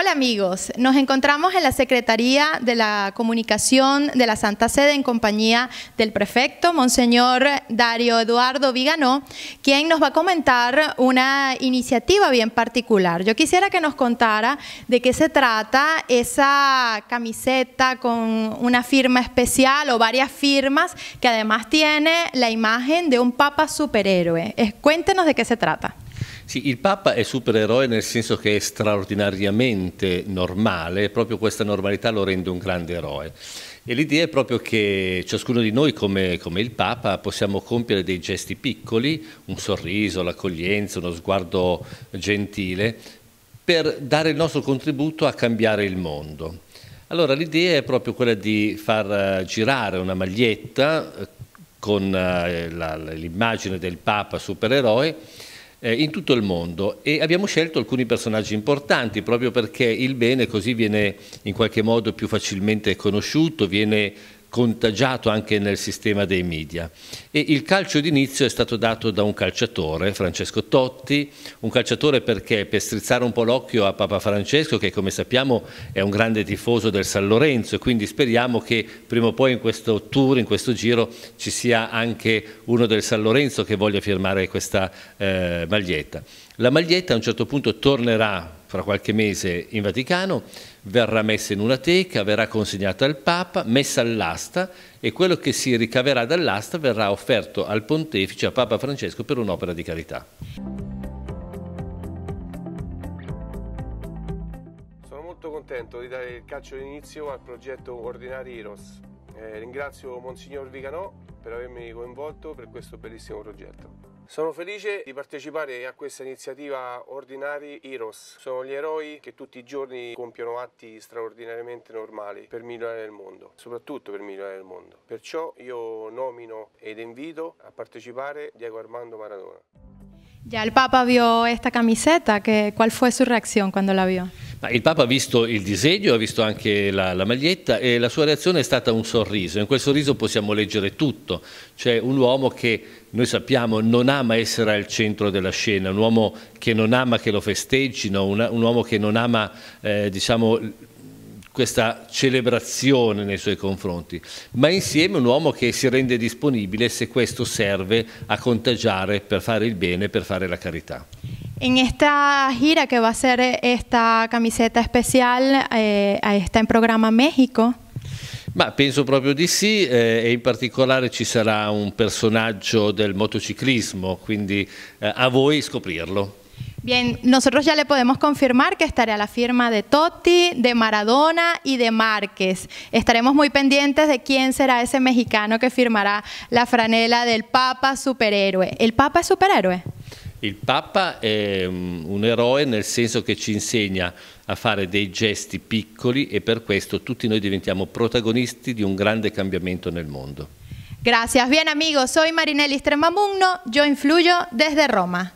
Hola amigos, nos encontramos en la Secretaría de la Comunicación de la Santa Sede en compañía del prefecto, Monseñor Dario Eduardo Viganó, quien nos va a comentar una iniciativa bien particular. Yo quisiera que nos contara de qué se trata esa camiseta con una firma especial o varias firmas que además tiene la imagen de un papa superhéroe. Cuéntenos de qué se trata. Sì, il Papa è supereroe nel senso che è straordinariamente normale, proprio questa normalità lo rende un grande eroe. E l'idea è proprio che ciascuno di noi, come, come, il Papa, possiamo compiere dei gesti piccoli, un sorriso, l'accoglienza, uno sguardo gentile, per dare il nostro contributo a cambiare il mondo. Allora l'idea è proprio quella di far eh, girare una maglietta eh, con eh, l'immagine del Papa supereroe eh, in tutto il mondo e abbiamo scelto alcuni personaggi importanti proprio perché il bene così viene in qualche modo più facilmente conosciuto, viene contagiato anche nel sistema dei media. E il calcio d'inizio è stato dato da un calciatore, Francesco Totti, un calciatore perché per strizzare un po' l'occhio a Papa Francesco che come sappiamo è un grande tifoso del San Lorenzo e quindi speriamo che prima o poi in questo tour, in questo giro ci sia anche uno del San Lorenzo che voglia firmare questa eh, maglietta. La maglietta a un certo punto tornerà fra qualche mese in Vaticano, verrà messa in una teca, verrà consegnata al Papa, messa all'asta e quello che si ricaverà dall'asta verrà offerto al Pontefice, a Papa Francesco, per un'opera di carità. Sono molto contento di dare il calcio d'inizio al progetto Ordinari Heroes. Eh, ringrazio Monsignor Viganò per avermi coinvolto per questo bellissimo progetto. Sono felice di partecipare a questa iniziativa Ordinari Heroes. Sono gli eroi che tutti i giorni compiono atti straordinariamente normali per migliorare il mondo, soprattutto per migliorare il mondo. Perciò io nomino ed invito a partecipare Diego Armando Maradona. Già il Papa vio esta camiseta, qual ¿cuál la sua reazione quando la vio? il Papa ha visto il disegno, ha visto anche la, la, maglietta e la sua reazione è stata un sorriso. In quel sorriso possiamo leggere tutto. C'è un uomo che noi sappiamo non ama essere al centro della scena, un uomo che non ama che lo festeggino, un, un uomo che non ama eh, diciamo, questa celebrazione nei suoi confronti, ma insieme un uomo che si rende disponibile se questo serve a contagiare per fare il bene, per fare la carità. En esta gira que va a ser eh, esta camiseta especial, eh, está en programa México? Ma pienso proprio di sì eh, e in ci sarà un personaje del motociclismo, quindi eh, a voi scoprirlo. Bien, nosotros ya le podemos confirmar que estará la firma de Totti, de Maradona y de Márquez. Estaremos muy pendientes de quién será ese mexicano que firmará la franela del Papa Superhéroe. ¿El Papa es superhéroe? Il Papa è mm, un eroe nel senso che ci insegna a fare dei gesti piccoli e per questo tutti noi diventiamo protagonisti di un grande cambiamento nel mondo. Gracias. Bien amigos, soy Marinelli Estremamugno, yo influyo desde Roma.